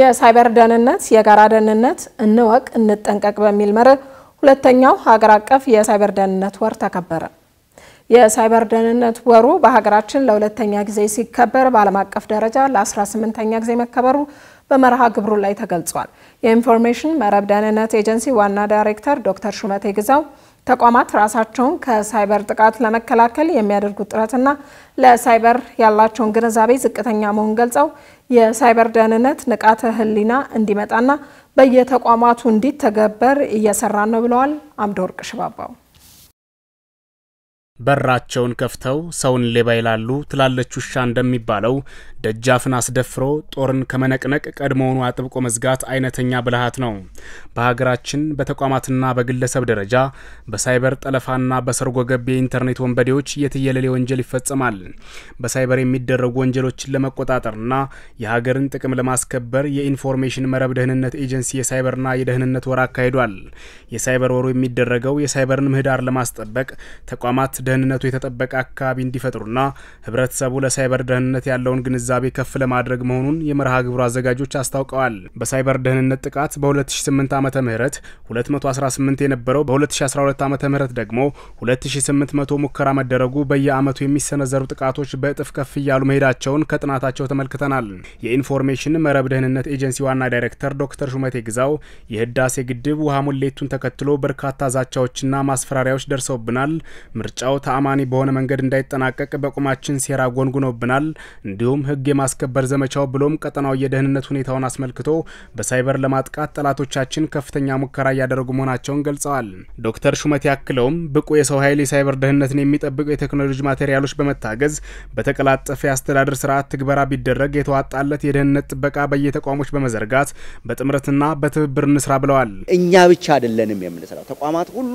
የሳይበር ደህንነት የጋራ ደህንነት እንወቅ እንጠንቀቅ በሚል መርህ ሁለተኛው ሀገር አቀፍ የሳይበር ደህንነት ወር ተከበረ። የሳይበር ደህንነት ወሩ በሀገራችን ለሁለተኛ ጊዜ ሲከበር በዓለም አቀፍ ደረጃ ለ18ኛ ጊዜ መከበሩ በመርሃ ግብሩ ላይ ተገልጿል። የኢንፎርሜሽን መረብ ደህንነት ኤጀንሲ ዋና ዳይሬክተር ዶክተር ሹመቴ ግዛው ተቋማት ራሳቸውን ከሳይበር ጥቃት ለመከላከል የሚያደርጉት ጥረትና ለሳይበር ያላቸውን ግንዛቤ ዝቅተኛ መሆን ገልጸው የሳይበር ደህንነት ንቃተ ህሊና እንዲመጣና በየተቋማቱ እንዲተገበር እየሰራ ነው ብለዋል። አምደወርቅ ሽባባው በራቸውን ከፍተው ሰውን ሌባ ይላሉ ትላለች ውሻ እንደሚባለው ደጃፍን አስደፍሮ ጦርን ከመነቅነቅ ቀድሞውኑ አጥብቆ መዝጋት አይነተኛ ብልሃት ነው። በሀገራችን በተቋማትና በግለሰብ ደረጃ በሳይበር ጠለፋና በሰርጎ ገብ የኢንተርኔት ወንበዴዎች የትየለሌ ወንጀል ይፈጸማል። በሳይበር የሚደረጉ ወንጀሎችን ለመቆጣጠርና የሀገርን ጥቅም ለማስከበር የኢንፎርሜሽን መረብ ደህንነት ኤጀንሲ የሳይበርና የደህንነት ወር አካሂዷል። የሳይበር ወሩ የሚደረገው የሳይበርን ምህዳር ለማስጠበቅ ተቋማት ደህንነቱ የተጠበቀ አካባቢ እንዲፈጥሩና ህብረተሰቡ ለሳይበር ደህንነት ያለውን ግንዛቤ ከፍ ለማድረግ መሆኑን የመርሃ ግብሩ አዘጋጆች አስታውቀዋል። በሳይበር ደህንነት ጥቃት በ2008 ዓ ም 218 የነበረው በ2012 ዓ ም ደግሞ 2800 ሙከራ መደረጉ በየአመቱ የሚሰነዘሩ ጥቃቶች በእጥፍ ከፍ እያሉ መሄዳቸውን ከጥናታቸው ተመልክተናል። የኢንፎርሜሽን መረብ ደህንነት ኤጀንሲ ዋና ዳይሬክተር ዶክተር ሹመቴ ግዛው የህዳሴ ግድብ ውሃ ሙሌቱን ተከትሎ በርካታ ዛቻዎችና ማስፈራሪያዎች ደርሰውብናል ምርጫው ምርመራው ተአማኒ በሆነ መንገድ እንዳይጠናቀቅ በቁማችን ሴራ ጎንጉኖብናል። እንዲሁም ህግ የማስከበር ዘመቻው ብሎም ቀጠናው የደህንነት ሁኔታውን አስመልክቶ በሳይበር ለማጥቃት ጠላቶቻችን ከፍተኛ ሙከራ እያደረጉ መሆናቸውን ገልጸዋል። ዶክተር ሹመት ያክለውም ብቁ የሰው ኃይል የሳይበር ደህንነትን የሚጠብቁ የቴክኖሎጂ ማቴሪያሎች በመታገዝ በተቀላጠፈ የአስተዳደር ስርዓት ትግበራ ቢደረግ የተዋጣለት የደህንነት ጥበቃ በየተቋሞች በመዘርጋት በጥምረትና በትብብር እንስራ ብለዋል። እኛ ብቻ አይደለንም የምንሰራው ተቋማት ሁሉ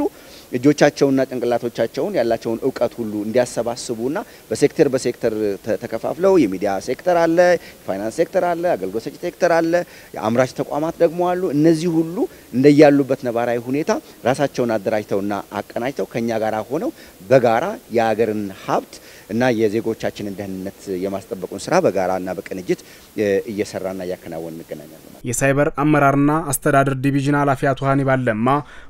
እጆቻቸውና ጭንቅላቶቻቸውን ያላቸው ያላቸውን እውቀት ሁሉ እንዲያሰባስቡና በሴክተር በሴክተር ተከፋፍለው የሚዲያ ሴክተር አለ፣ የፋይናንስ ሴክተር አለ፣ አገልግሎት ሰጪ ሴክተር አለ፣ የአምራች ተቋማት ደግሞ አሉ። እነዚህ ሁሉ እንደያሉበት ነባራዊ ሁኔታ ራሳቸውን አደራጅተውና አቀናጅተው ከኛ ጋር ሆነው በጋራ የሀገርን ሀብት እና የዜጎቻችንን ደህንነት የማስጠበቁን ስራ በጋራ እና በቅንጅት እየሰራና እያከናወን እንገናኛለን። የሳይበር አመራርና አስተዳደር ዲቪዥን ኃላፊ አቶ ሀኒ ባለማ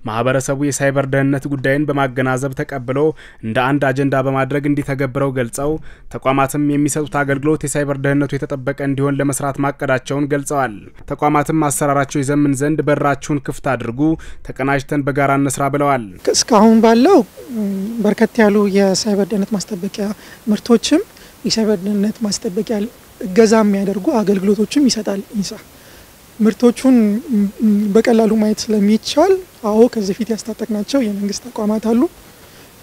ማህበረሰቡ የሳይበር ደህንነት ጉዳይን በማገናዘብ ተቀብለው እንደ አንድ አጀንዳ በማድረግ እንዲተገብረው ገልጸው ተቋማትም የሚሰጡት አገልግሎት የሳይበር ደህንነቱ የተጠበቀ እንዲሆን ለመስራት ማቀዳቸውን ገልጸዋል። ተቋማትም አሰራራቸው ይዘምን ዘንድ በራችሁን ክፍት አድርጉ፣ ተቀናጅተን በጋራ እንስራ ብለዋል። እስካሁን ባለው በርከት ያሉ የሳይበር ደህንነት ማስጠበቂያ ምርቶችም የሳይበር ደህንነት ማስጠበቂያ እገዛ የሚያደርጉ አገልግሎቶችም ይሰጣል ኢንሳ። ምርቶቹን በቀላሉ ማየት ስለሚቻል አዎ ከዚህ ፊት ያስታጠቅናቸው የመንግስት ተቋማት አሉ።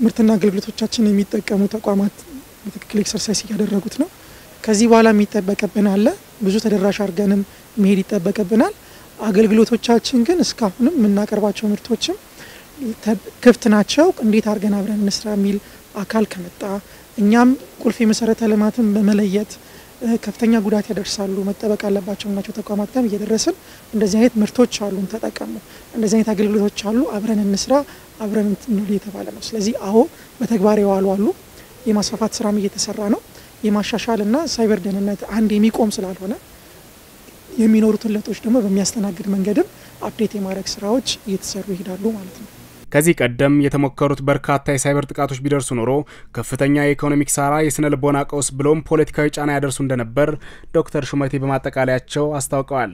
ምርትና አገልግሎቶቻችን የሚጠቀሙ ተቋማት በትክክል ኤክሰርሳይስ እያደረጉት ነው። ከዚህ በኋላ የሚጠበቅብን አለ። ብዙ ተደራሽ አድርገንም መሄድ ይጠበቅብናል። አገልግሎቶቻችን ግን እስካሁንም የምናቀርባቸው ምርቶችም ክፍት ናቸው። እንዴት አድርገን አብረን እንስራ የሚል አካል ከመጣ እኛም ቁልፍ የመሰረተ ልማትን በመለየት ከፍተኛ ጉዳት ያደርሳሉ፣ መጠበቅ አለባቸው ናቸው ተቋማት ጋር እየደረስን እንደዚህ አይነት ምርቶች አሉ፣ ተጠቀሙ፣ እንደዚህ አይነት አገልግሎቶች አሉ፣ አብረን እንስራ፣ አብረን እንል እየተባለ ነው። ስለዚህ አዎ በተግባር የዋሉ አሉ። የማስፋፋት ስራም እየተሰራ ነው። የማሻሻልና ሳይበር ደህንነት አንድ የሚቆም ስላልሆነ የሚኖሩትን ለውጦች ደግሞ በሚያስተናግድ መንገድም አፕዴት የማድረግ ስራዎች እየተሰሩ ይሄዳሉ ማለት ነው። ከዚህ ቀደም የተሞከሩት በርካታ የሳይበር ጥቃቶች ቢደርሱ ኖሮ ከፍተኛ የኢኮኖሚ ኪሳራ፣ የስነ ልቦና ቀውስ ብሎም ፖለቲካዊ ጫና ያደርሱ እንደነበር ዶክተር ሹመቴ በማጠቃለያቸው አስታውቀዋል።